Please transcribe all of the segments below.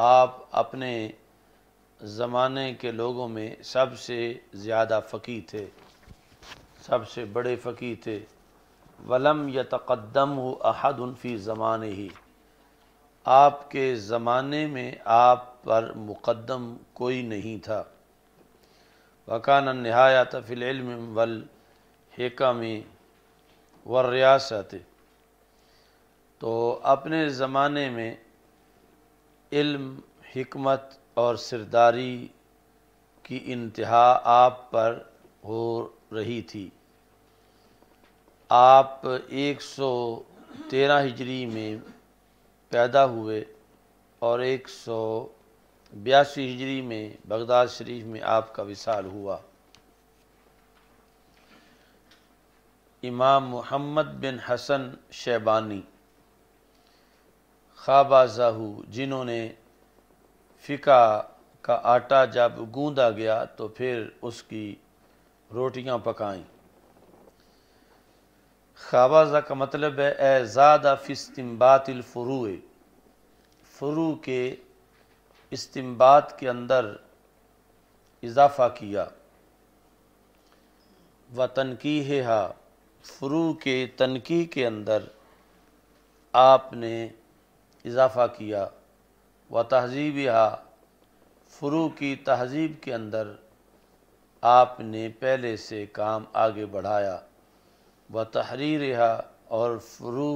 آپ اپنے زمانے کے لوگوں میں سب سے زیادہ فقی تھے سب سے بڑے فقی تھے ولم يَتَقَدَّمْهُ أَحَدٌ فِي زَمَانِهِ زمانے ہی آپ کے زمانے میں آپ پر مقدم کوئی نہیں تھا وکان نہایا فِي الْعِلْمِ ول ہیکہ تو اپنے زمانے میں علم حکمت اور سرداری کی انتہا آپ پر ہو رہی تھی آپ ایک سو تیرہ ہجری میں پیدا ہوئے اور ایک سو بیاسی ہجری میں بغداد شریف میں آپ کا وصال ہوا امام محمد بن حسن شیبانی خوابزا ہوں جنہوں نے فقہ کا آٹا جب گوندا گیا تو پھر اس کی روٹیاں پکائیں خوابازہ کا مطلب ہے اے زیادہ استمبات الفروع فروع کے استمبات کے اندر اضافہ کیا و تنقیح ہا کے تنقیح کے اندر آپ نے اضافہ کیا و تہذیب یہاں فرو کی تہذیب کے اندر آپ نے پہلے سے کام آگے بڑھایا و تحریرہ اور فرو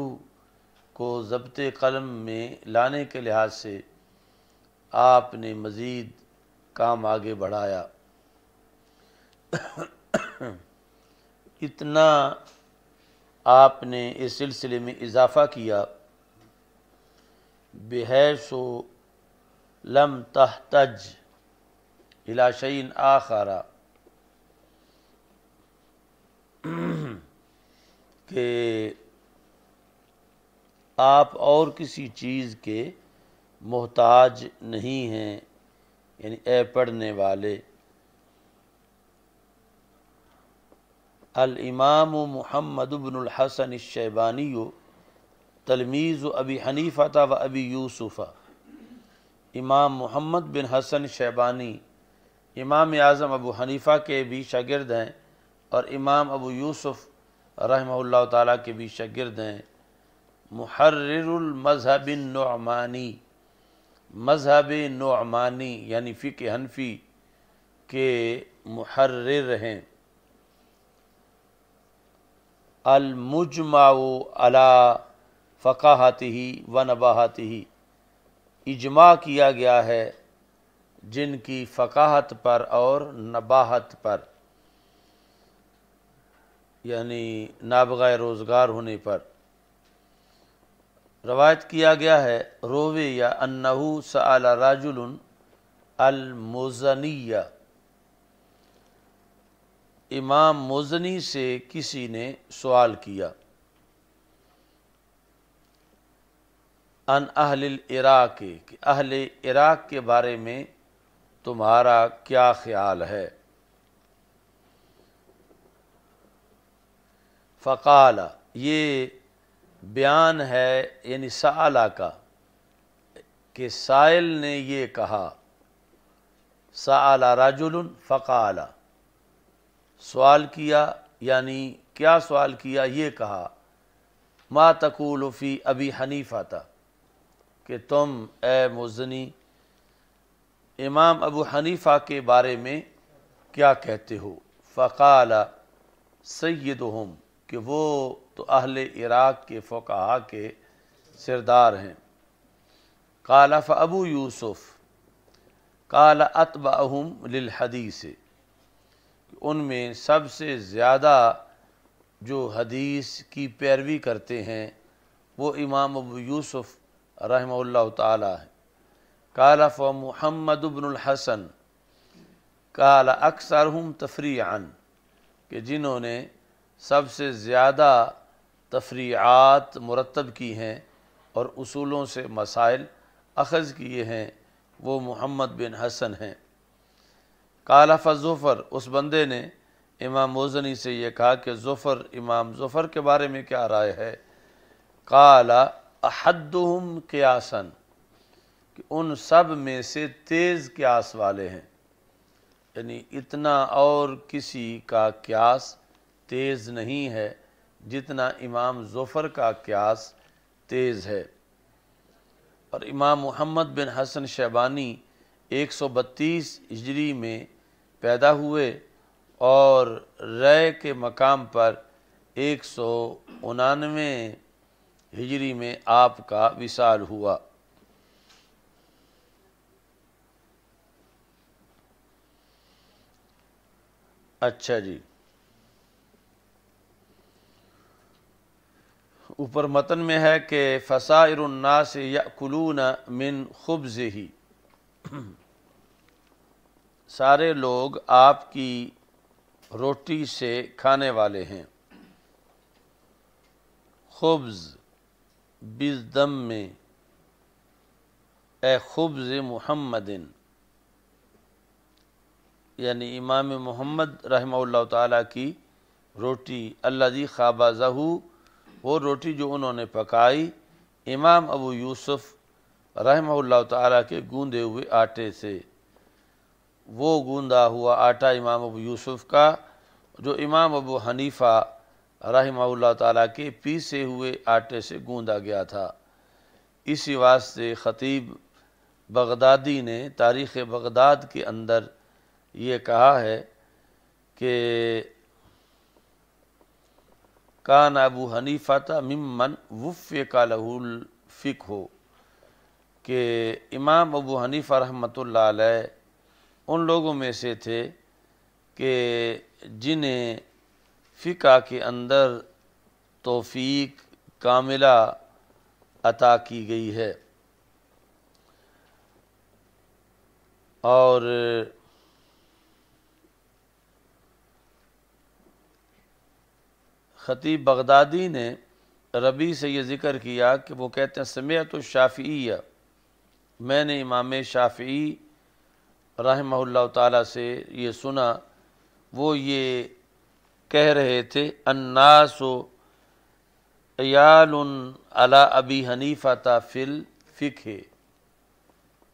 کو ضبط قلم میں لانے کے لحاظ سے آپ نے مزید کام آگے بڑھایا اتنا آپ نے اس سلسلے میں اضافہ کیا بحیث و لم تحتج الاشین آخارا کہ آپ اور کسی چیز کے محتاج نہیں ہیں یعنی اے پڑھنے والے الامام محمد بن الحسن الشیبانی تلمیز ابی حنیفہ و ابی یوسفہ امام محمد بن حسن شیبانی امام اعظم ابو حنیفہ کے بھی شاگرد ہیں اور امام ابو یوسف رحمہ اللہ تعالیٰ کے بھی شاگرد ہیں محرر المذہب النعمانی نعمانی مذہب نعمانی یعنی فقہ حنفی کے محرر ہیں المجمع علی فقاہاتی ہی و نباہاتی ہی اجماع کیا گیا ہے جن کی فقاہت پر اور نباہت پر یعنی نابغہ روزگار ہونے پر روایت کیا گیا ہے روویہ یا انہو سآل راجل الموزنی امام موزنی سے کسی نے سوال کیا اہل العراق کہ اہل عراق کے بارے میں تمہارا کیا خیال ہے فقال یہ بیان ہے یعنی سالہ کا کہ سائل نے یہ کہا سالہ رجل فقال سوال کیا یعنی کیا سوال کیا یہ کہا ما تقول فی ابی حنیفہ تھا کہ تم اے مزنی امام ابو حنیفہ کے بارے میں کیا کہتے ہو فقال سیدہم کہ وہ تو اہل عراق کے فقہا کے سردار ہیں قال فابو یوسف قال اتبعہم للحدیث ان میں سب سے زیادہ جو حدیث کی پیروی کرتے ہیں وہ امام ابو یوسف رحمہ اللہ تعالیٰ کالا فمحمد محمد الحسن کالا اکثرہم تفریعن کہ جنہوں نے سب سے زیادہ تفریعات مرتب کی ہیں اور اصولوں سے مسائل اخذ کیے ہیں وہ محمد بن حسن ہیں کالا فزفر اس بندے نے امام موزنی سے یہ کہا کہ ظفر امام ظفر کے بارے میں کیا رائے ہے کالا احدہم قیاسن کہ ان سب میں سے تیز قیاس والے ہیں یعنی اتنا اور کسی کا قیاس تیز نہیں ہے جتنا امام ظفر کا قیاس تیز ہے اور امام محمد بن حسن شیبانی ایک سو بتیس ہجری میں پیدا ہوئے اور رے کے مقام پر ایک سو انانوے ہجری میں آپ کا وصال ہوا اچھا جی اوپر متن میں ہے کہ فسائر الناس نا من خبز ہی سارے لوگ آپ کی روٹی سے کھانے والے ہیں خبز بز دم میں اے خبز محمدن یعنی امام محمد رحمہ اللہ تعالیٰ کی روٹی اللہ دی خوابہ زہو وہ روٹی جو انہوں نے پکائی امام ابو یوسف رحمہ اللہ تعالیٰ کے گوندے ہوئے آٹے سے وہ گوندا ہوا آٹا امام ابو یوسف کا جو امام ابو حنیفہ رحمہ اللہ تعالیٰ کے پیسے ہوئے آٹے سے گوندا گیا تھا اسی واسطے خطیب بغدادی نے تاریخ بغداد کے اندر یہ کہا ہے کہ کان ابو حنیفہ ممن وفیہ کا لہ الفک ہو کہ امام ابو حنیف رحمۃ اللہ علیہ ان لوگوں میں سے تھے کہ جنہیں فقہ کے اندر توفیق کاملہ عطا کی گئی ہے اور خطیب بغدادی نے ربی سے یہ ذکر کیا کہ وہ کہتے ہیں سمیت الشافعیہ میں نے امام شافعی رحمہ اللہ تعالیٰ سے یہ سنا وہ یہ کہہ رہے تھے اناس و ایال علا ابی حنیفہ تافل فکے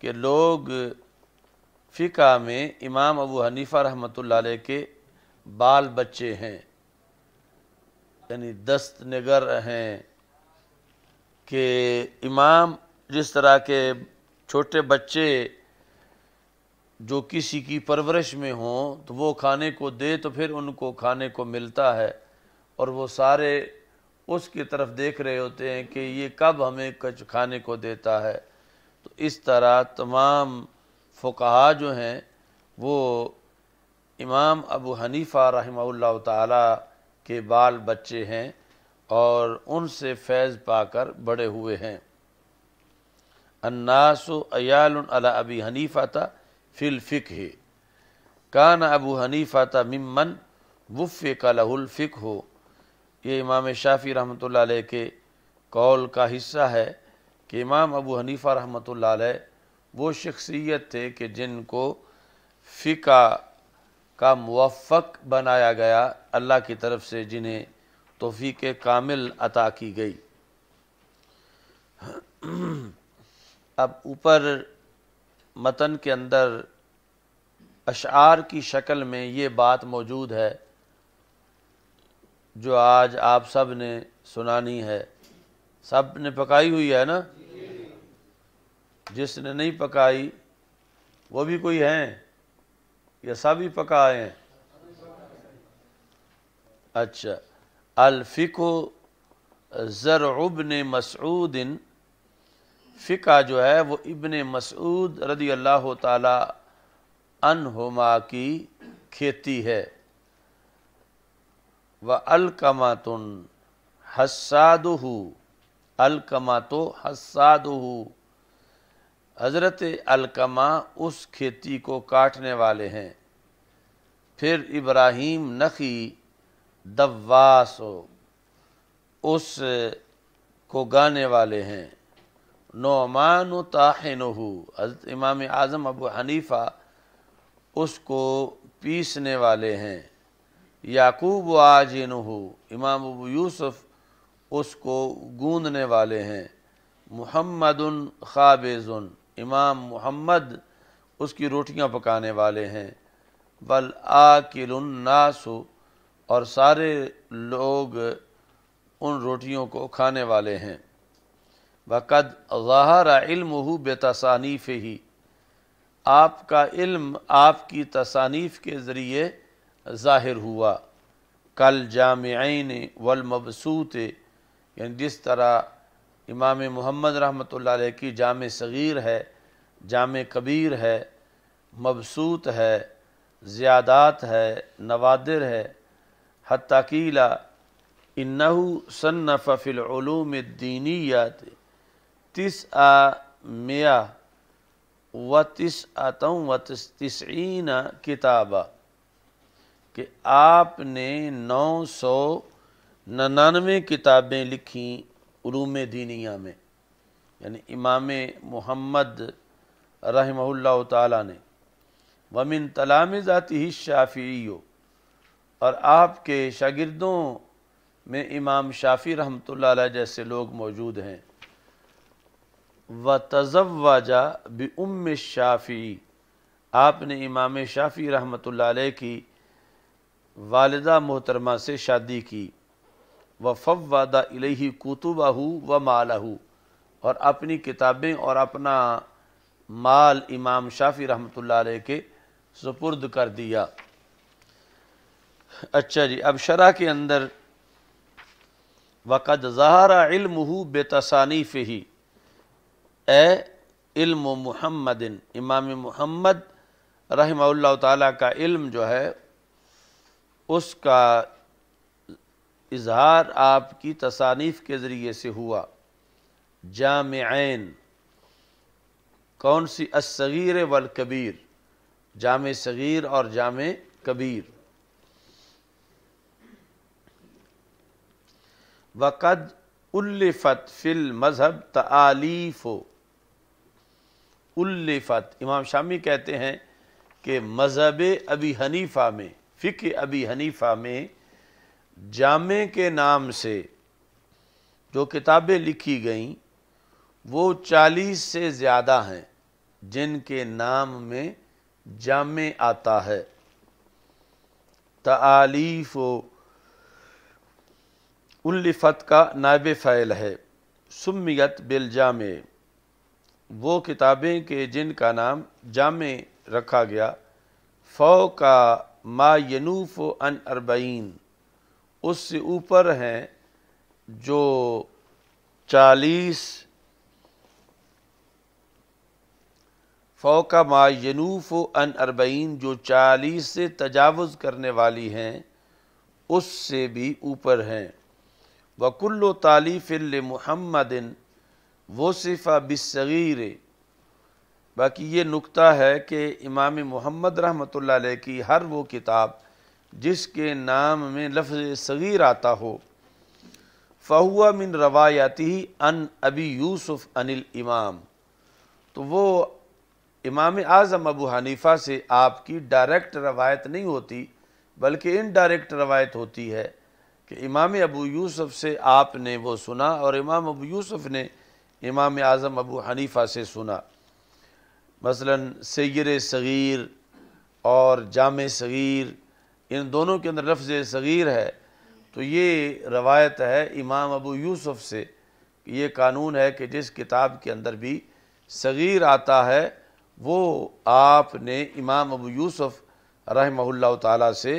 کہ لوگ فقہ میں امام ابو حنیفہ رحمۃ اللہ علیہ کے بال بچے ہیں یعنی دست نگر ہیں کہ امام جس طرح کے چھوٹے بچے جو کسی کی پرورش میں ہوں تو وہ کھانے کو دے تو پھر ان کو کھانے کو ملتا ہے اور وہ سارے اس کی طرف دیکھ رہے ہوتے ہیں کہ یہ کب ہمیں کچھ کھانے کو دیتا ہے تو اس طرح تمام فقہا جو ہیں وہ امام ابو حنیفہ رحمہ اللہ تعالی کے بال بچے ہیں اور ان سے فیض پا کر بڑے ہوئے ہیں اناس و ایال ابی حنیفہ تھا فی الفق ہے کان ابو حنیفہ ممن وفے کا لہ الفقہ ہو یہ امام شافی اللہ علیہ کے قول کا حصہ ہے کہ امام ابو حنیفہ رحمۃ اللہ علیہ وہ شخصیت تھے کہ جن کو فقہ کا موفق بنایا گیا اللہ کی طرف سے جنہیں توفیق کامل عطا کی گئی اب اوپر متن کے اندر اشعار کی شکل میں یہ بات موجود ہے جو آج آپ سب نے سنانی ہے سب نے پکائی ہوئی ہے نا جس نے نہیں پکائی وہ بھی کوئی ہیں یا سب ہی پکائے ہیں اچھا الفکو زرعبن مسعود مسعودن فقہ جو ہے وہ ابن مسعود رضی اللہ تعالی انہما کی کھیتی ہے وہ حَسَّادُهُ حساد حَسَّادُهُ الکمات حساد حضرت الکما اس کھیتی کو کاٹنے والے ہیں پھر ابراہیم نقی دواس اس کو گانے والے ہیں نعمان و تاحن امام اعظم ابو حنیفہ اس کو پیسنے والے ہیں یعقوب و امام ابو یوسف اس کو گوندنے والے ہیں محمد خابز امام محمد اس کی روٹیاں پکانے والے ہیں بل آکل الناس اور سارے لوگ ان روٹیوں کو کھانے والے ہیں وَقَدْ ظَهَرَ علم ہو بے تصانیف ہی آپ کا علم آپ کی تصانیف کے ذریعے ظاہر ہوا کل جامعین والمبسوط یعنی جس طرح امام محمد رحمۃ اللہ علیہ کی جامع صغیر ہے جامع کبیر ہے مبسوط ہے زیادات ہے نوادر ہے حتی قیلہ انہو نحو فی العلوم الدینیات تس آ میا و تس آتوں و تسعین کتابہ کہ آپ نے نو سو ننانوے کتابیں لکھیں علوم دینیا میں یعنی امام محمد رحمہ اللہ تعالیٰ نے ومن تلام ذاتی ہی شافیو اور آپ کے شاگردوں میں امام شافی رحمۃ اللہ علیہ جیسے لوگ موجود ہیں و بِأُمِّ الشَّافِعِ آپ نے امام شافی رحمۃ اللہ علیہ کی والدہ محترمہ سے شادی کی وَفَوَّدَ إِلَيْهِ الہی وَمَالَهُ و اور اپنی کتابیں اور اپنا مال امام شافی رحمۃ اللہ علیہ کے سپرد کر دیا اچھا جی اب شرح کے اندر وقد زہرا علم بِتَسَانِفِهِ بے اے علم و امام محمد رحمہ اللہ تعالیٰ کا علم جو ہے اس کا اظہار آپ کی تصانیف کے ذریعے سے ہوا جامعین کون سی اسصغیر والکبیر جامع صغیر اور جامع کبیر وَقَدْ الفت فِي الْمَذْهَبْ تعلیف الفت امام شامی کہتے ہیں کہ مذہب ابی حنیفہ میں فقہ ابی حنیفہ میں جامع کے نام سے جو کتابیں لکھی گئیں وہ چالیس سے زیادہ ہیں جن کے نام میں جامع آتا ہے تعالیف و الفت کا نائب فعل ہے سمیت بالجامع جامع وہ کتابیں جن کا نام جامع رکھا گیا فو کا ینوف ان اربعین اس سے اوپر ہیں جو چالیس فو ما ینوف ان اربعین جو چالیس سے تجاوز کرنے والی ہیں اس سے بھی اوپر ہیں وکل و لِمُحَمَّدٍ المحمدن وہ صف باقی یہ نقطہ ہے کہ امام محمد رحمت اللہ علیہ کی ہر وہ کتاب جس کے نام میں لفظ صغیر آتا ہو فَهُوَ من روایاتی عَنْ ان ابی یوسف الْإِمَامِ تو وہ امام اعظم ابو حنیفہ سے آپ کی ڈائریکٹ روایت نہیں ہوتی بلکہ انڈائریکٹ روایت ہوتی ہے کہ امام ابو یوسف سے آپ نے وہ سنا اور امام ابو یوسف نے امام اعظم ابو حنیفہ سے سنا مثلا سیر صغیر اور جامع صغیر ان دونوں کے اندر لفظ صغیر ہے تو یہ روایت ہے امام ابو یوسف سے یہ قانون ہے کہ جس کتاب کے اندر بھی صغیر آتا ہے وہ آپ نے امام ابو یوسف رحمہ اللہ تعالیٰ سے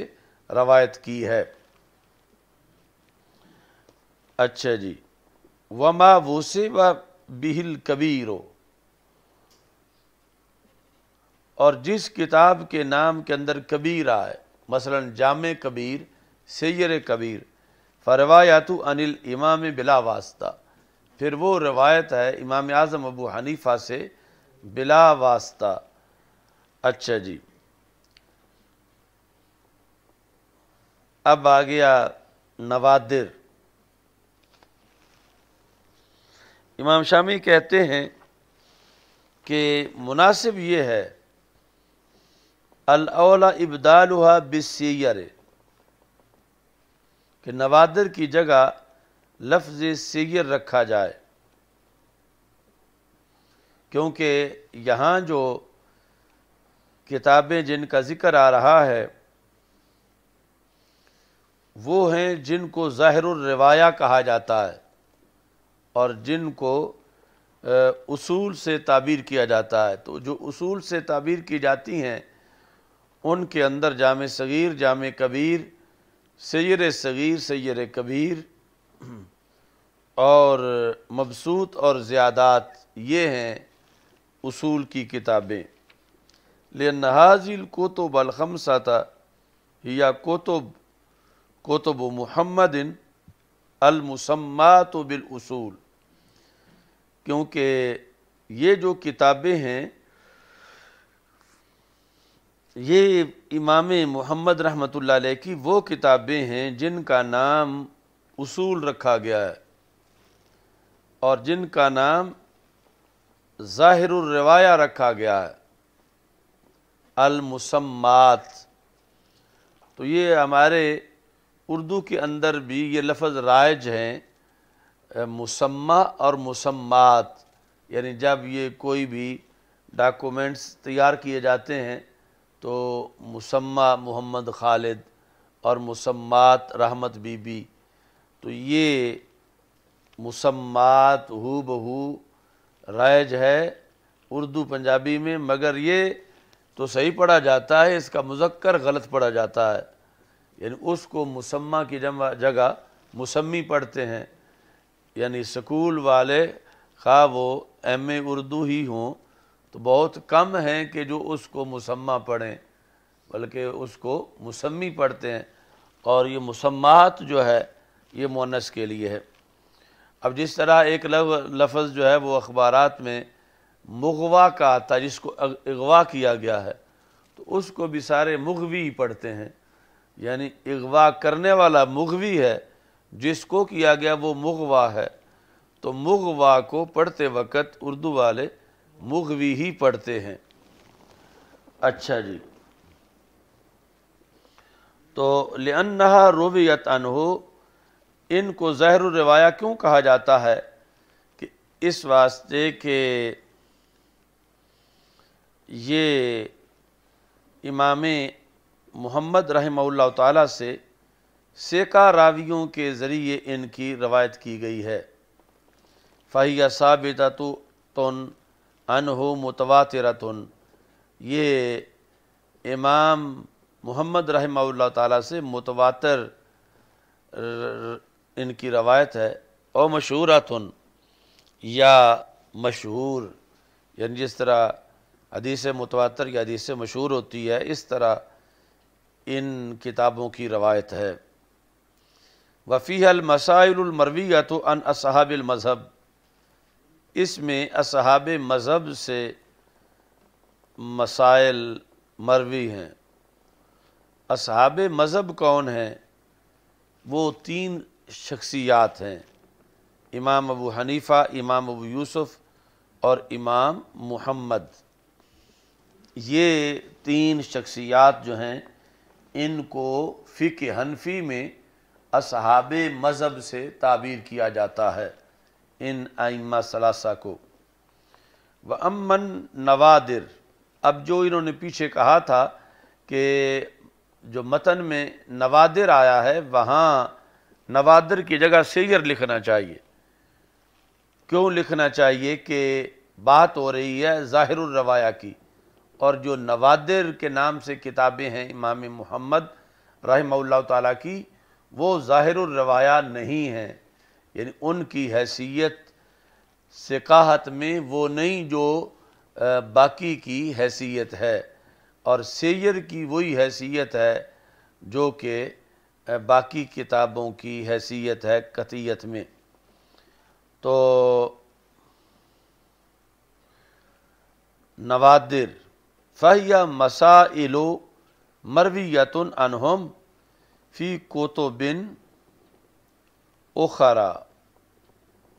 روایت کی ہے اچھا جی وَمَا وُسِبَ بہل کبیرو اور جس کتاب کے نام کے اندر کبیر آئے مثلا جامع کبیر سیر کبیر فروایات انل امام بلا واسطہ پھر وہ روایت ہے امام اعظم ابو حنیفہ سے بلا واسطہ اچھا جی اب آ گیا نوادر امام شامی کہتے ہیں کہ مناسب یہ ہے الاولا ابدالحا ب کہ نوادر کی جگہ لفظ سیر رکھا جائے کیونکہ یہاں جو کتابیں جن کا ذکر آ رہا ہے وہ ہیں جن کو ظاہر الروایہ کہا جاتا ہے اور جن کو اصول سے تعبیر کیا جاتا ہے تو جو اصول سے تعبیر کی جاتی ہیں ان کے اندر جامع صغیر جامع کبیر سیر صغیر سیر کبیر اور مبسوط اور زیادات یہ ہیں اصول کی کتابیں لیکن نہازل کوتب الخمساتہ یا کوتب کوتب و محمد المسمات بالاصول کیونکہ یہ جو کتابیں ہیں یہ امام محمد رحمت اللہ علیہ کی وہ کتابیں ہیں جن کا نام اصول رکھا گیا ہے اور جن کا نام ظاہر الروایا رکھا گیا ہے المسمات تو یہ ہمارے اردو کے اندر بھی یہ لفظ رائج ہیں مسمہ اور مسمات یعنی جب یہ کوئی بھی ڈاکومنٹس تیار کیے جاتے ہیں تو مسمہ محمد خالد اور مسمات رحمت بی بی تو یہ مسمات ہو بہو رائج ہے اردو پنجابی میں مگر یہ تو صحیح پڑھا جاتا ہے اس کا مذکر غلط پڑھا جاتا ہے یعنی اس کو مسمہ کی جگہ مسمی پڑھتے ہیں یعنی سکول والے خواہ وہ ایم اے اردو ہی ہوں تو بہت کم ہیں کہ جو اس کو مسمہ پڑھیں بلکہ اس کو مسمی پڑھتے ہیں اور یہ مسمات جو ہے یہ مونس کے لیے ہے اب جس طرح ایک لفظ جو ہے وہ اخبارات میں مغوا کا آتا جس کو اغوا کیا گیا ہے تو اس کو بھی سارے مغوی پڑھتے ہیں یعنی اغوا کرنے والا مغوی ہے جس کو کیا گیا وہ مغوا ہے تو مغوا کو پڑھتے وقت اردو والے مغوی ہی پڑھتے ہیں اچھا جی تو لنحا رویت انہو ان کو زہر الروایا کیوں کہا جاتا ہے کہ اس واسطے کہ یہ امام محمد رحمہ اللہ تعالیٰ سے سیکا راویوں کے ذریعے ان کی روایت کی گئی ہے فاہیہ صابتہ تو تن ان یہ امام محمد رحمہ اللہ تعالیٰ سے متواتر ان کی روایت ہے او مشہوراتن یا مشہور یعنی جس طرح حدیث متواتر یا حدیث مشہور ہوتی ہے اس طرح ان کتابوں کی روایت ہے وفی المسائل المرویت ان اصحاب المذہب اس میں اصحاب مذہب سے مسائل مروی ہیں اصحاب مذہب کون ہیں وہ تین شخصیات ہیں امام ابو حنیفہ امام ابو یوسف اور امام محمد یہ تین شخصیات جو ہیں ان کو فقہ حنفی میں اصحاب مذہب سے تعبیر کیا جاتا ہے ان آئمہ ثلاثہ کو وَأَمَّن امن نوادر اب جو انہوں نے پیچھے کہا تھا کہ جو متن میں نوادر آیا ہے وہاں نوادر کی جگہ سیر لکھنا چاہیے کیوں لکھنا چاہیے کہ بات ہو رہی ہے ظاہر الروایہ کی اور جو نوادر کے نام سے کتابیں ہیں امام محمد رحمہ اللہ تعالیٰ کی وہ ظاہر الروایا نہیں ہیں یعنی ان کی حیثیت سکاحت میں وہ نہیں جو باقی کی حیثیت ہے اور سیر کی وہی حیثیت ہے جو کہ باقی کتابوں کی حیثیت ہے قطیت میں تو نوادر فہیا مساعل مرویتن انہم فی کوتو بن اخرا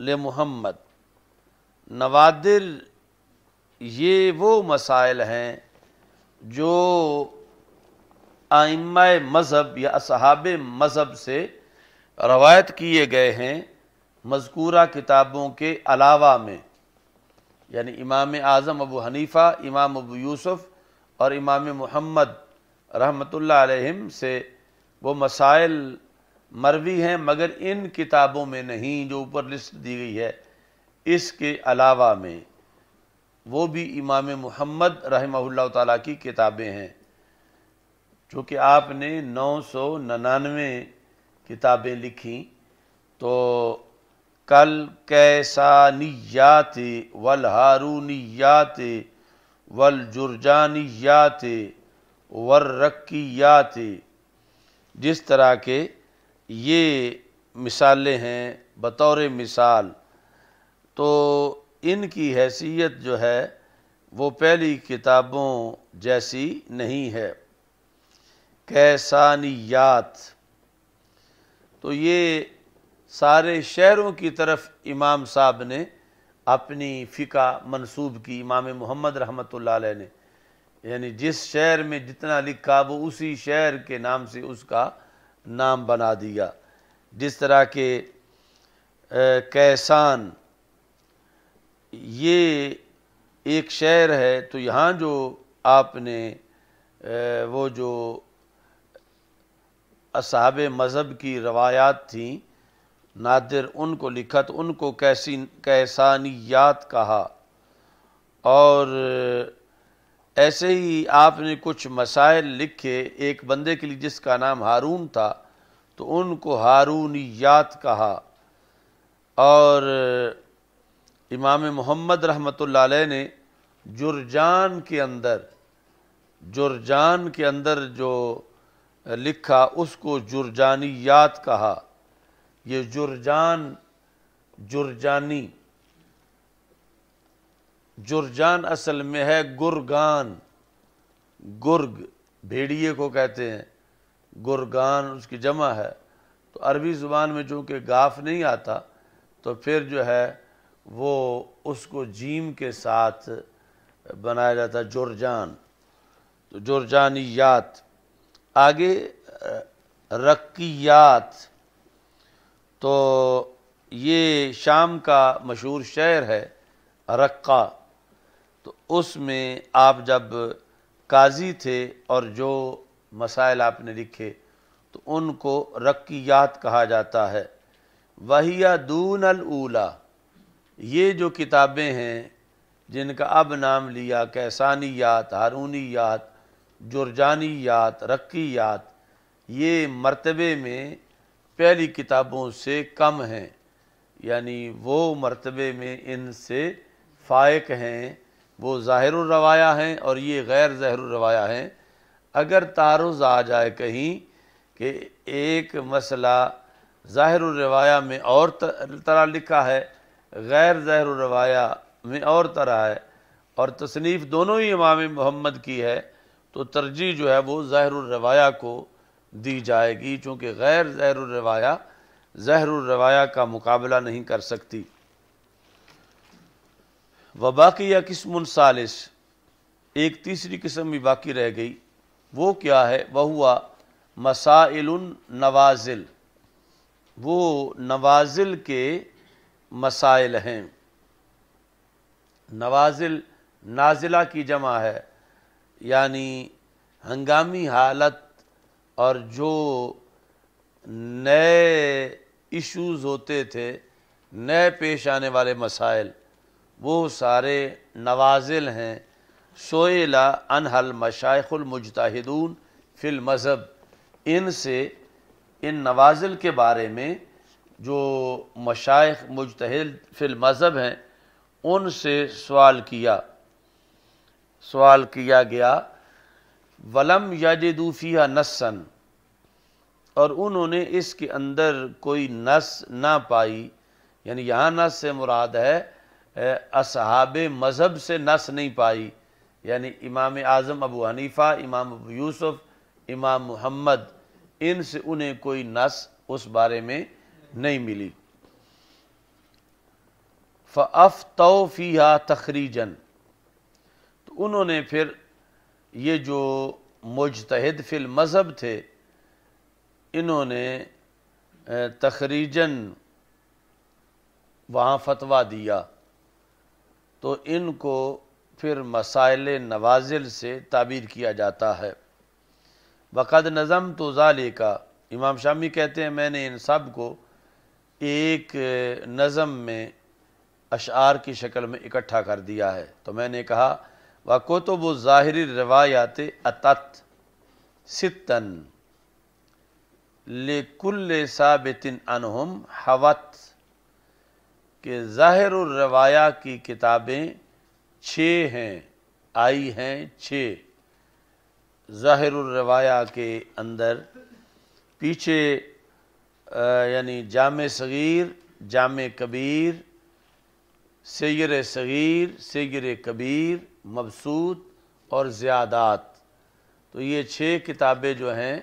لمحمد محمد یہ وہ مسائل ہیں جو آئمہ مذہب یا اصحاب مذہب سے روایت کیے گئے ہیں مذکورہ کتابوں کے علاوہ میں یعنی امام اعظم ابو حنیفہ امام ابو یوسف اور امام محمد رحمۃ اللہ علیہم سے وہ مسائل مروی ہیں مگر ان کتابوں میں نہیں جو اوپر لسٹ دی گئی ہے اس کے علاوہ میں وہ بھی امام محمد رحمہ اللہ تعالیٰ کی کتابیں ہیں چونکہ آپ نے نو سو ننانوے کتابیں لکھیں تو کل کیسا نیات والہارونیات والجرجانیات والرکیات جس طرح کے یہ مثالیں ہیں بطور مثال تو ان کی حیثیت جو ہے وہ پہلی کتابوں جیسی نہیں ہے کیسانیات تو یہ سارے شہروں کی طرف امام صاحب نے اپنی فقہ منسوب کی امام محمد رحمت اللہ علیہ نے یعنی جس شہر میں جتنا لکھا وہ اسی شہر کے نام سے اس کا نام بنا دیا جس طرح کہ کیسان یہ ایک شہر ہے تو یہاں جو آپ نے وہ جو اصحاب مذہب کی روایات تھیں نادر ان کو لکھا تو ان کو کیسی کہا اور ایسے ہی آپ نے کچھ مسائل لکھے ایک بندے کے لیے جس کا نام ہارون تھا تو ان کو حارونیات کہا اور امام محمد رحمت اللہ علیہ نے جرجان کے اندر جرجان کے اندر جو لکھا اس کو جرجانیات کہا یہ جرجان جرجانی جرجان اصل میں ہے گرگان گرگ بھیڑیے کو کہتے ہیں گرگان اس کی جمع ہے تو عربی زبان میں جو کہ گاف نہیں آتا تو پھر جو ہے وہ اس کو جیم کے ساتھ بنایا جاتا ہے جرجان تو جرجانیات آگے رقیات تو یہ شام کا مشہور شعر ہے رقہ اس میں آپ جب قاضی تھے اور جو مسائل آپ نے لکھے تو ان کو رقیات کہا جاتا ہے وحیہ دون اللہ یہ جو کتابیں ہیں جن کا اب نام لیا کیسانیات یات ہارونیات جرجانیات رقیات یہ مرتبے میں پہلی کتابوں سے کم ہیں یعنی وہ مرتبے میں ان سے فائق ہیں وہ ظاہر الروایا ہیں اور یہ غیر ظاہر الروایا ہیں اگر تعارض آ جائے کہیں کہ ایک مسئلہ ظاہر الروایا میں اور طرح لکھا ہے غیر ظاہر الروایا میں اور طرح ہے اور تصنیف دونوں ہی امام محمد کی ہے تو ترجیح جو ہے وہ ظاہر الروایہ کو دی جائے گی چونکہ غیر ظاہر الروایہ ظاہر الروایا کا مقابلہ نہیں کر سکتی باقی یا قسم سالس ایک تیسری قسم بھی باقی رہ گئی وہ کیا ہے وہ ہوا مسائل نوازل وہ نوازل کے مسائل ہیں نوازل نازلہ کی جمع ہے یعنی ہنگامی حالت اور جو نئے ایشوز ہوتے تھے نئے پیش آنے والے مسائل وہ سارے نوازل ہیں سوئلہ انحل مشائخ المجتہدون فی المذہب ان سے ان نوازل کے بارے میں جو مشایخ مجتہد فی المذہب ہیں ان سے سوال کیا سوال کیا گیا ولم یا فِيهَا نسن اور انہوں نے اس کے اندر کوئی نس نہ پائی یعنی یہاں نس سے مراد ہے اصحاب مذہب سے نس نہیں پائی یعنی امام اعظم ابو حنیفہ امام ابو یوسف امام محمد ان سے انہیں کوئی نس اس بارے میں نہیں ملی فِيهَا تخریجن تو انہوں نے پھر یہ جو مجتہد فی المذہب تھے انہوں نے تخریجن وہاں فتوہ دیا تو ان کو پھر مسائل نوازل سے تعبیر کیا جاتا ہے وقد نظم تو ظالے کا امام شامی کہتے ہیں میں نے ان سب کو ایک نظم میں اشعار کی شکل میں اکٹھا کر دیا ہے تو میں نے کہا وَقُتُبُ تو وہ ظاہری روایات اتت ستن عَنْهُمْ حَوَتْ انہم حوت کہ ظاہر الروایہ کی کتابیں چھ ہیں آئی ہیں چھ ظاہر الروایا کے اندر پیچھے یعنی جامع صغیر جامع کبیر سیر صغیر سیر کبیر مبسود اور زیادات تو یہ چھ کتابیں جو ہیں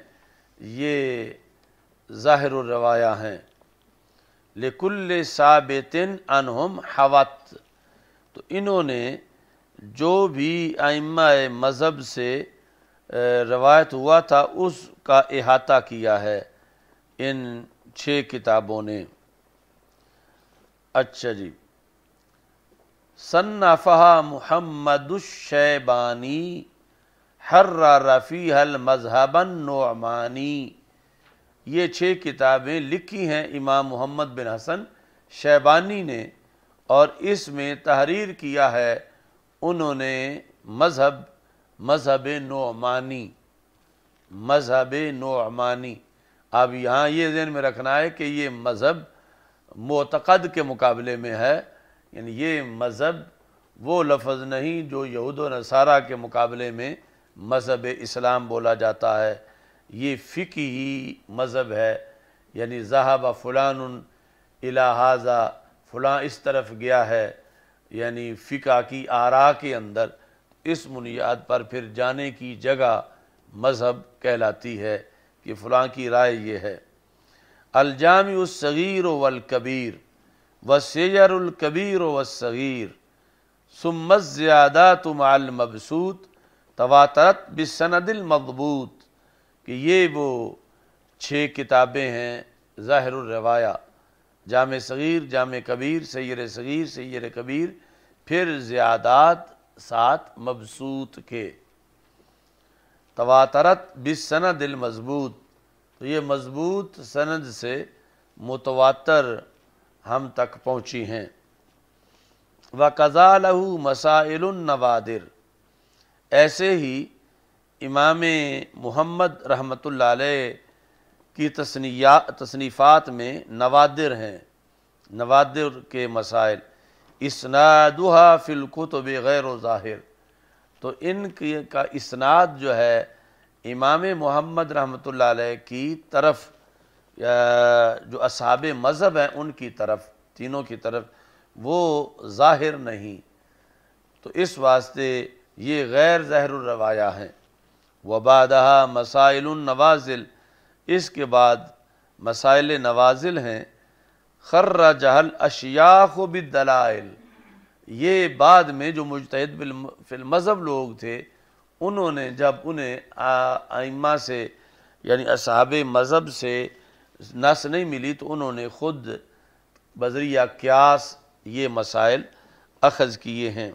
یہ ظاہر الروایا ہیں لِكُلِّ صابطن انہم حوت تو انہوں نے جو بھی ائمہ مذہب سے روایت ہوا تھا اس کا احاطہ کیا ہے ان چھ کتابوں نے اچھا جی صنفہ محمد الشَّيْبَانِي حَرَّ رَفِيهَ رفیع مذہب یہ چھ کتابیں لکھی ہیں امام محمد بن حسن شیبانی نے اور اس میں تحریر کیا ہے انہوں نے مذہب مذہب نعمانی مذہب نعمانی اب یہاں یہ ذہن میں رکھنا ہے کہ یہ مذہب معتقد کے مقابلے میں ہے یعنی یہ مذہب وہ لفظ نہیں جو یہود و نصارہ کے مقابلے میں مذہب اسلام بولا جاتا ہے یہ فقہی مذہب ہے یعنی ذہب فلان الہذا فلاں اس طرف گیا ہے یعنی فقہ کی آرا کے اندر اس منیاد پر پھر جانے کی جگہ مذہب کہلاتی ہے کہ فلاں کی رائے یہ ہے الجامع وصغیر و القبیر الکبیر سیرالقبیر و بصغیر سمت زیادہ تواترت بسند المضبوط کہ یہ وہ چھ کتابیں ہیں ظاہر الروایہ جامع صغیر جامع کبیر سیر صغیر سیر کبیر پھر زیادات سات مبسوط کے تواترت بسند سند المضبوط یہ مضبوط سند سے متواتر ہم تک پہنچی ہیں و لَهُ الحم مسائل النوادر ایسے ہی امام محمد رحمۃ اللہ علیہ کی تصنیفات میں نوادر ہیں نوادر کے مسائل اسنادوہا فی تو بغیر و ظاہر تو ان کی کا اسناد جو ہے امام محمد رحمت اللہ علیہ کی طرف جو اصحاب مذہب ہیں ان کی طرف تینوں کی طرف وہ ظاہر نہیں تو اس واسطے یہ غیر ظہر الروایا ہیں وبہا مسائل النوازل اس کے بعد مسائل نوازل ہیں خر جہل اشیاخ کو یہ بعد میں جو مجتہد فی المذہب لوگ تھے انہوں نے جب انہیں امہ سے یعنی اصحاب مذہب سے نس نہیں ملی تو انہوں نے خود بذریعہ کیاس یہ مسائل اخذ کیے ہیں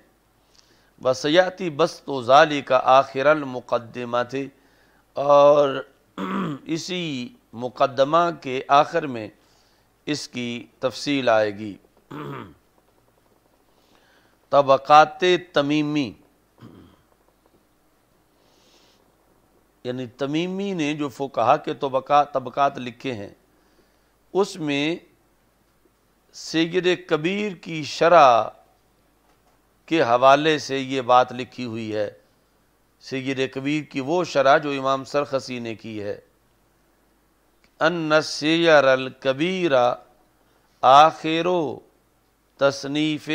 وَسَيَعْتِ بَسْتُ ذَلِكَ ظالی کا آخر المقدمہ تھے اور اسی مقدمہ کے آخر میں اس کی تفصیل آئے گی طبقات تمیمی یعنی تمیمی نے جو فقہا کے طبقات لکھے ہیں اس میں سیجرِ کبیر کی شرح کے حوالے سے یہ بات لکھی ہوئی ہے سید کبیر کی وہ شرح جو امام سرخسی نے کی ہے ان سیر الکبیر آخر و صنف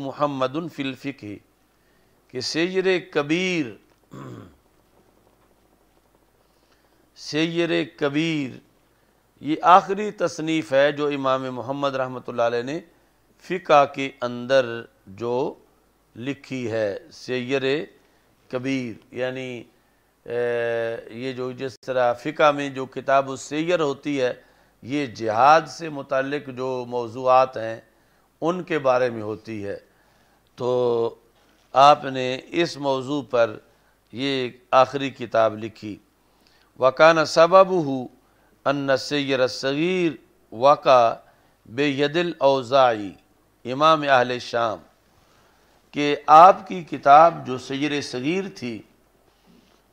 محمد الفلفق ہی کہ سیر کبیر سیر کبیر یہ آخری تصنیف ہے جو امام محمد رحمۃ اللہ علیہ نے فقہ کے اندر جو لکھی ہے سیر کبیر یعنی یہ جو جس طرح فقہ میں جو کتاب السیر ہوتی ہے یہ جہاد سے متعلق جو موضوعات ہیں ان کے بارے میں ہوتی ہے تو آپ نے اس موضوع پر یہ آخری کتاب لکھی وَقَانَ سَبَبُهُ أَنَّ سیر صغیر وقع بے دل امام اہل شام کہ آپ کی کتاب جو سیر صغیر تھی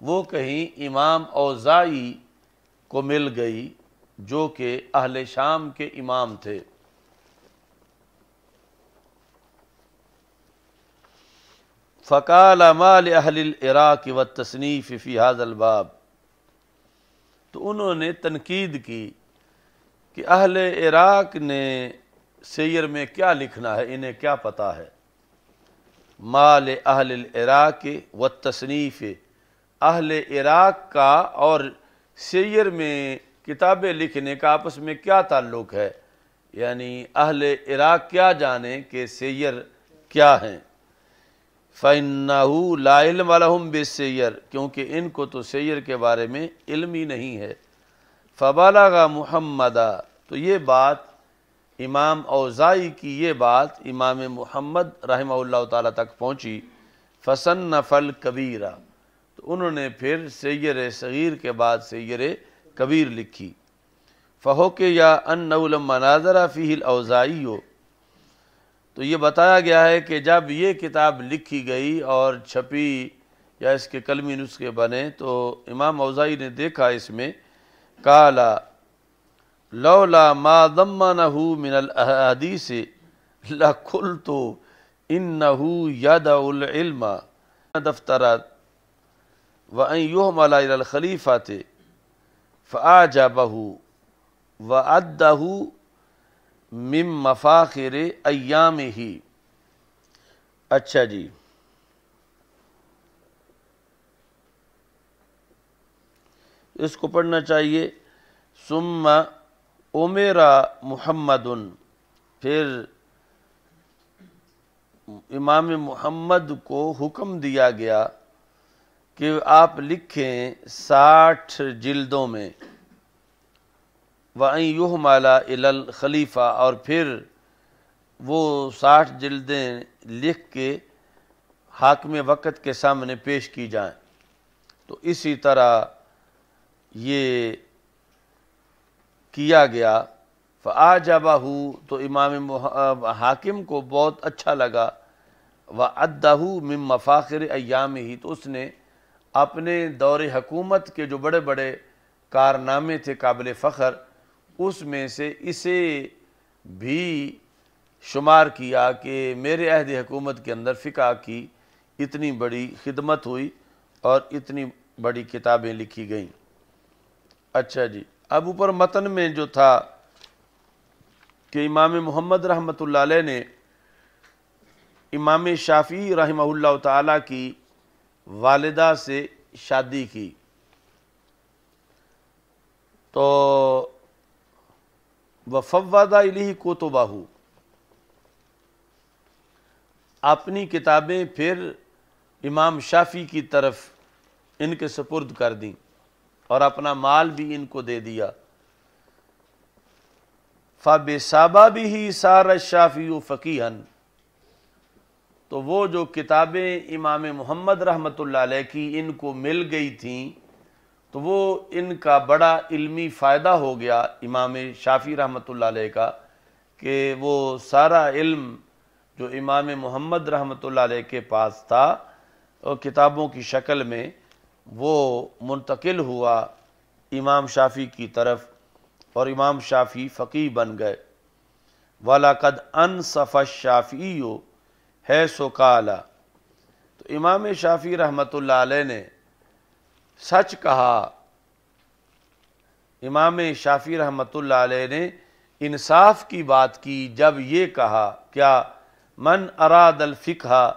وہ کہیں امام اوزائی کو مل گئی جو کہ اہل شام کے امام تھے فَقَالَ مال اہل الْعِرَاقِ کی فِي هَذَا الباب تو انہوں نے تنقید کی کہ اہل عراق نے سیر میں کیا لکھنا ہے انہیں کیا پتا ہے مال اہل العراق و تصنیف اہل عراق کا اور سیر میں کتابیں لکھنے کا آپس میں کیا تعلق ہے یعنی اہل عراق کیا جانیں کہ سیر کیا ہیں فَإِنَّهُ لَا عِلْمَ لَهُمْ سیر کیونکہ ان کو تو سیر کے بارے میں علمی نہیں ہے فَبَلَغَ مُحَمَّدَ تو یہ بات امام اوزائی کی یہ بات امام محمد رحمہ اللہ تعالیٰ تک پہنچی فصن فل تو انہوں نے پھر سیر صغیر کے بعد سیر کبیر لکھی فہوک یا ان نولمناظرہ فی ال اوزائی ہو تو یہ بتایا گیا ہے کہ جب یہ کتاب لکھی گئی اور چھپی یا اس کے کلمی نسخے بنے تو امام اوزائی نے دیکھا اس میں کالا لولا ما ضمنه من الاحادیث لکھلت انه يدع العلم دفترات وان يهمل الى الخليفه فاعجبه وعده من مفاخر ايامه اچھا جی اس کو پڑھنا چاہیے ثم امیرا محمد پھر امام محمد کو حکم دیا گیا کہ آپ لکھیں ساٹھ جلدوں میں وہیں یوہ مالا خلیفہ اور پھر وہ ساٹھ جلدیں لکھ کے حاکم وقت کے سامنے پیش کی جائیں تو اسی طرح یہ کیا گیا فعا ہو تو امام حاکم کو بہت اچھا لگا و ادہ مم وفاخر ایام ہی تو اس نے اپنے دور حکومت کے جو بڑے بڑے کارنامے تھے قابل فخر اس میں سے اسے بھی شمار کیا کہ میرے عہد حکومت کے اندر فقہ کی اتنی بڑی خدمت ہوئی اور اتنی بڑی کتابیں لکھی گئیں اچھا جی اب اوپر متن میں جو تھا کہ امام محمد رحمۃ اللہ علیہ نے امام شافی رحمہ اللہ تعالیٰ کی والدہ سے شادی کی تو وَفَوَّدَ إِلِهِ علی کو تو باہو اپنی کتابیں پھر امام شافی کی طرف ان کے سپرد کر دیں اور اپنا مال بھی ان کو دے دیا فاب صاحبہ بھی سارا شافی و تو وہ جو کتابیں امام محمد رحمۃ اللہ علیہ کی ان کو مل گئی تھیں تو وہ ان کا بڑا علمی فائدہ ہو گیا امام شافی رحمۃ اللہ علیہ کا کہ وہ سارا علم جو امام محمد رحمۃ اللہ علیہ کے پاس تھا اور کتابوں کی شکل میں وہ منتقل ہوا امام شافی کی طرف اور امام شافی فقی بن گئے والا قد انصف شافی ہے سو کالا تو امام شافی رحمۃ اللہ علیہ نے سچ کہا امام شافی رحمۃ اللہ علیہ نے انصاف کی بات کی جب یہ کہا کیا من اراد الفقہ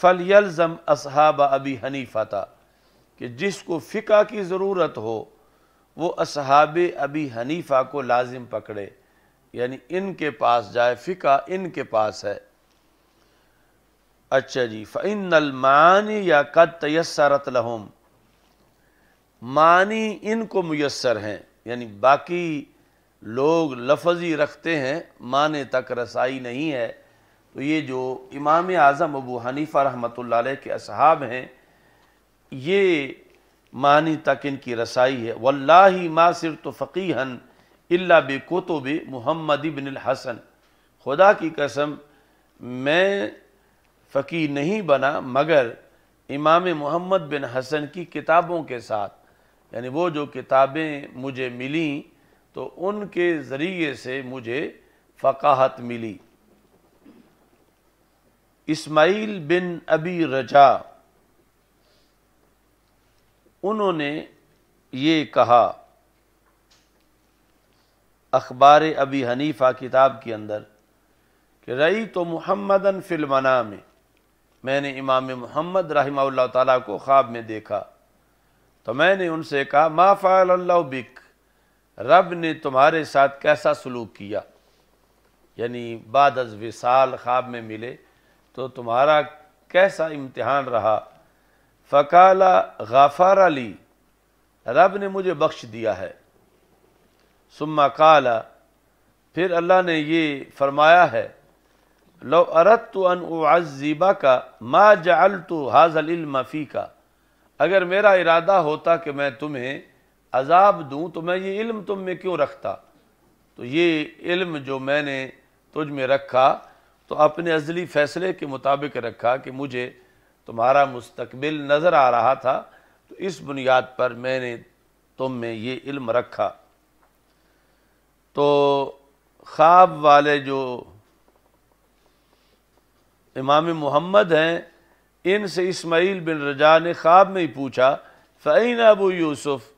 فَلْيَلْزَمْ أَصْحَابَ أَبِي ابھی کہ جس کو فقہ کی ضرورت ہو وہ اصحاب ابی حنیفہ کو لازم پکڑے یعنی ان کے پاس جائے فقہ ان کے پاس ہے اچھا جی فعن المانی یا تَيَسَّرَتْ لَهُمْ معنی ان کو میسر ہیں یعنی باقی لوگ لفظی رکھتے ہیں معنی تک رسائی نہیں ہے تو یہ جو امام اعظم ابو حنیفہ رحمۃ اللہ علیہ کے اصحاب ہیں یہ معنی تک ان کی رسائی ہے واللہ ما صرت فقیحا صرف تو فقی محمد بن الحسن خدا کی قسم میں فقی نہیں بنا مگر امام محمد بن حسن کی کتابوں کے ساتھ یعنی وہ جو کتابیں مجھے ملیں تو ان کے ذریعے سے مجھے فقاحت ملی اسماعیل بن ابی رجا انہوں نے یہ کہا اخبار ابی حنیفہ کتاب کے اندر کہ رئی تو محمدن فی میں میں نے امام محمد رحمہ اللہ تعالیٰ کو خواب میں دیکھا تو میں نے ان سے کہا ما فعل اللہ بک رب نے تمہارے ساتھ کیسا سلوک کیا یعنی بعد از وصال خواب میں ملے تو تمہارا کیسا امتحان رہا فقالہ غافار علی رب نے مجھے بخش دیا ہے سما کالا پھر اللہ نے یہ فرمایا ہے لو ارت تو ان و کا ما جعلت الطو حاضل المفی کا اگر میرا ارادہ ہوتا کہ میں تمہیں عذاب دوں تو میں یہ علم تم میں کیوں رکھتا تو یہ علم جو میں نے تجھ میں رکھا تو اپنے ازلی فیصلے کے مطابق رکھا کہ مجھے تمہارا مستقبل نظر آ رہا تھا تو اس بنیاد پر میں نے تم میں یہ علم رکھا تو خواب والے جو امام محمد ہیں ان سے اسماعیل بن رجا نے خواب میں ہی پوچھا فعین ابو یوسف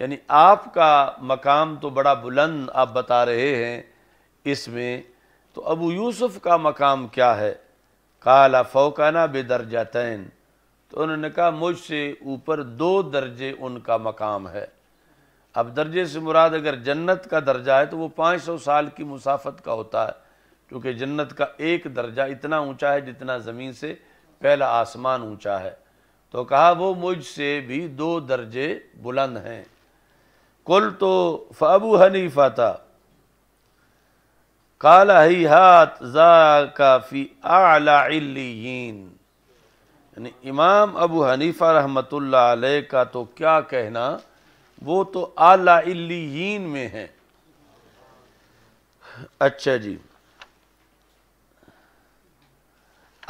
یعنی آپ کا مقام تو بڑا بلند آپ بتا رہے ہیں اس میں تو ابو یوسف کا مقام کیا ہے کالا فوکانہ بے درجہ تو انہوں نے کہا مجھ سے اوپر دو درجے ان کا مقام ہے اب درجے سے مراد اگر جنت کا درجہ ہے تو وہ پانچ سو سال کی مسافت کا ہوتا ہے کیونکہ جنت کا ایک درجہ اتنا اونچا ہے جتنا زمین سے پہلا آسمان اونچا ہے تو کہا وہ مجھ سے بھی دو درجے بلند ہیں کل تو فابو حنیفہ تھا کال ہی فِي أَعْلَى اعلی یعنی امام ابو حنیفہ رحمۃ اللہ علیہ کا تو کیا کہنا وہ تو آلہ علیین میں ہے اچھا جی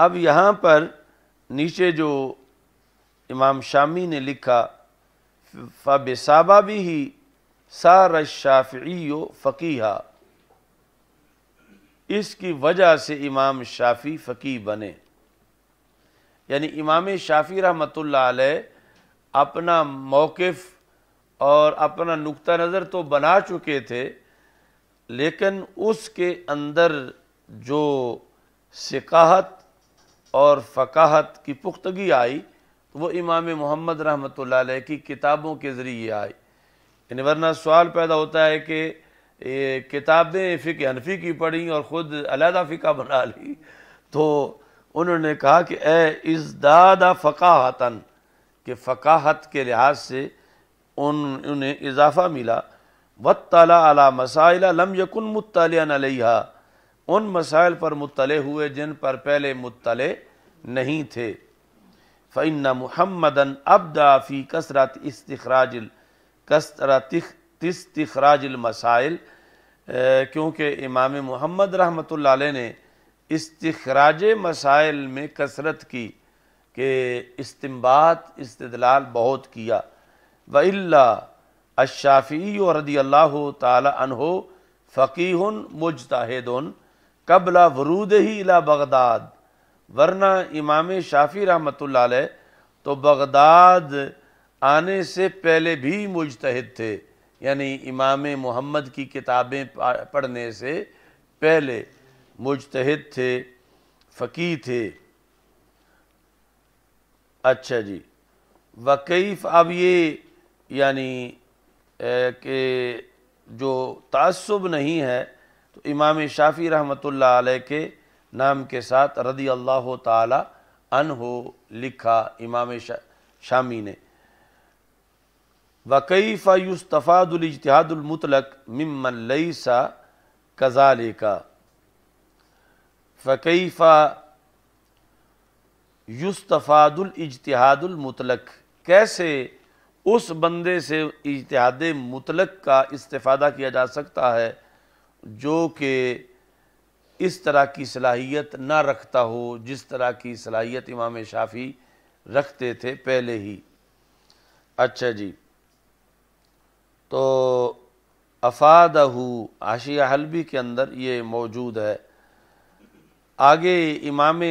اب یہاں پر نیچے جو امام شامی نے لکھا فب صابہ بھی ہی سار و اس کی وجہ سے امام شافی فقی بنے یعنی امام شافی رحمت اللہ علیہ اپنا موقف اور اپنا نقطہ نظر تو بنا چکے تھے لیکن اس کے اندر جو سقاحت اور فقاہت کی پختگی آئی وہ امام محمد رحمۃ اللہ علیہ کی کتابوں کے ذریعے آئی یعنی ورنہ سوال پیدا ہوتا ہے کہ کتابیں فقہ انفی کی پڑھیں اور خود علیحدہ فقہ بنا لی تو انہوں نے کہا کہ اے ازداد فقاہتن فقاہتاً کہ فقاہت کے لحاظ سے انہیں اضافہ ملا وَتَّلَا عَلَى علی لَمْ لم مُتَّلِعَنَ عَلَيْهَا ان مسائل پر مطلع ہوئے جن پر پہلے مطلع نہیں تھے مُحَمَّدًا محمد فِي کثرت اسْتِخْرَاجِ الْكَسْرَةِ تستخراج المسائل کیونکہ امام محمد رحمۃ اللہ علیہ نے استخراج مسائل میں کثرت کی کہ استمبات استدلال بہت کیا وَإِلَّا و رضی اللہ تَعَلَىٰ عَنْهُ ہو مُجْتَحِدٌ قَبْلَ وَرُودِهِ ان بَغْدَاد ورود ہی بغداد ورنہ امام شافی رحمۃ اللہ علیہ تو بغداد آنے سے پہلے بھی مجتحد تھے یعنی امام محمد کی کتابیں پڑھنے سے پہلے مجتہد تھے فقی تھے اچھا جی وقیف یہ یعنی کہ جو تعصب نہیں ہے تو امام شافی رحمۃ اللہ علیہ کے نام کے ساتھ رضی اللہ تعالی عنہ لکھا امام شامی نے وَكَيْفَ يُسْتَفَادُ الْإِجْتِحَادُ المطلق مِمَّنْ لَيْسَ کزا فَكَيْفَ فقیفہ الْإِجْتِحَادُ المطلق کیسے اس بندے سے اجتحاد مطلق کا استفادہ کیا جا سکتا ہے جو کہ اس طرح کی صلاحیت نہ رکھتا ہو جس طرح کی صلاحیت امام شافی رکھتے تھے پہلے ہی اچھا جی تو افادہو آشیہ حلبی کے اندر یہ موجود ہے آگے امام